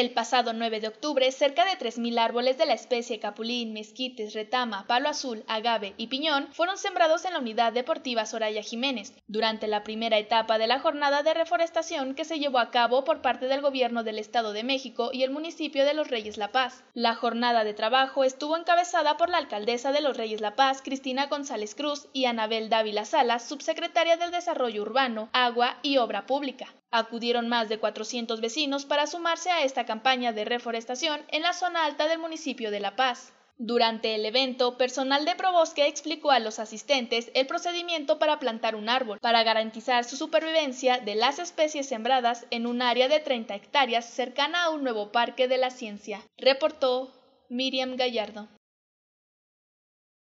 El pasado 9 de octubre, cerca de 3.000 árboles de la especie capulín, mezquites, retama, palo azul, agave y piñón fueron sembrados en la unidad deportiva Soraya Jiménez durante la primera etapa de la jornada de reforestación que se llevó a cabo por parte del gobierno del Estado de México y el municipio de Los Reyes La Paz. La jornada de trabajo estuvo encabezada por la alcaldesa de Los Reyes La Paz, Cristina González Cruz, y Anabel Dávila Salas, subsecretaria del Desarrollo Urbano, Agua y Obra Pública. Acudieron más de 400 vecinos para sumarse a esta campaña de reforestación en la zona alta del municipio de La Paz. Durante el evento, personal de Probosque explicó a los asistentes el procedimiento para plantar un árbol, para garantizar su supervivencia de las especies sembradas en un área de 30 hectáreas cercana a un nuevo parque de la ciencia, reportó Miriam Gallardo.